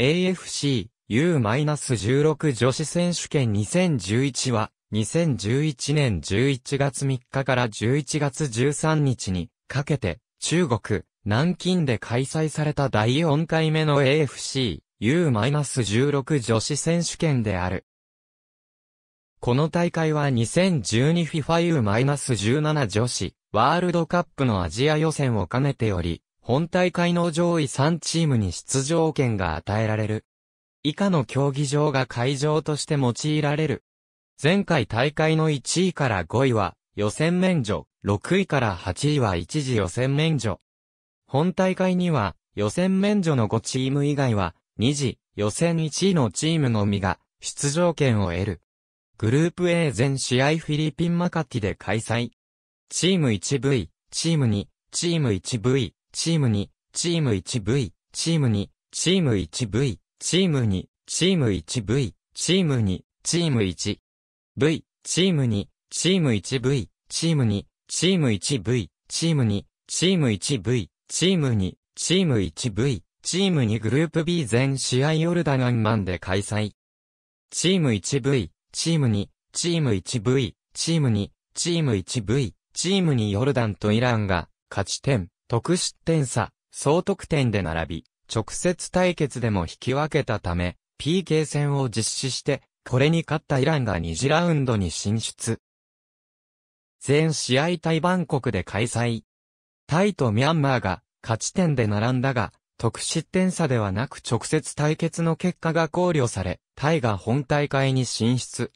AFC U-16 女子選手権2011は、2011年11月3日から11月13日にかけて、中国、南京で開催された第4回目の AFC U-16 女子選手権である。この大会は 2012FIFA U-17 女子ワールドカップのアジア予選を兼ねており、本大会の上位3チームに出場権が与えられる。以下の競技場が会場として用いられる。前回大会の1位から5位は予選免除、6位から8位は一時予選免除。本大会には予選免除の5チーム以外は2次予選1位のチームのみが出場権を得る。グループ A 全試合フィリピンマカティで開催。チーム 1V、チーム2、チーム 1V、チーム2、チーム 1V、チーム2、チーム 1V、チーム2、チーム 1V、チーム2、チーム 1V、チーム2、チーム 1V、チーム2、チーム 1V、チーム2、チーム 1V、チーム2、チーム 1V、チーム2グループ B 全試合ヨルダンアンマンで開催。チーム 1V、チーム2、チーム 1V、チーム2、チーム 1V、チーム2ヨルダンとイランが勝ち点得失点差、総得点で並び、直接対決でも引き分けたため、PK 戦を実施して、これに勝ったイランが2次ラウンドに進出。全試合対バンコクで開催。タイとミャンマーが勝ち点で並んだが、得失点差ではなく直接対決の結果が考慮され、タイが本大会に進出。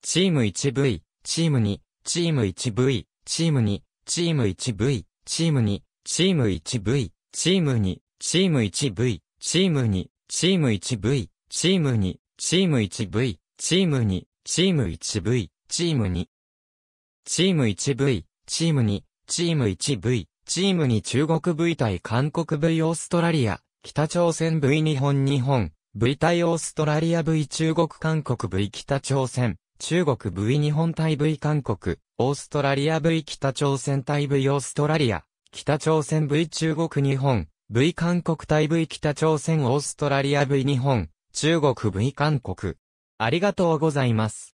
チーム 1V、チーム2、チーム 1V、チーム2、チーム 1V、チーム2、チーム 1V、チーム2、チーム 1V、チーム2、チーム 1V、チーム2、チーム 1V、チーム2、チーム 1V、チーム2。チーム 1V、チーム2、チーム 1V、チーム2中国 V 対韓国 V オーストラリア、北朝鮮 V 日本日本、V 対オーストラリア V 中国韓国 V 北朝鮮、中国 V 日本対 V 韓国、オーストラリア V 北朝鮮対 V オーストラリア、北朝鮮 V 中国日本、V 韓国対 V 北朝鮮オーストラリア V 日本、中国 V 韓国。ありがとうございます。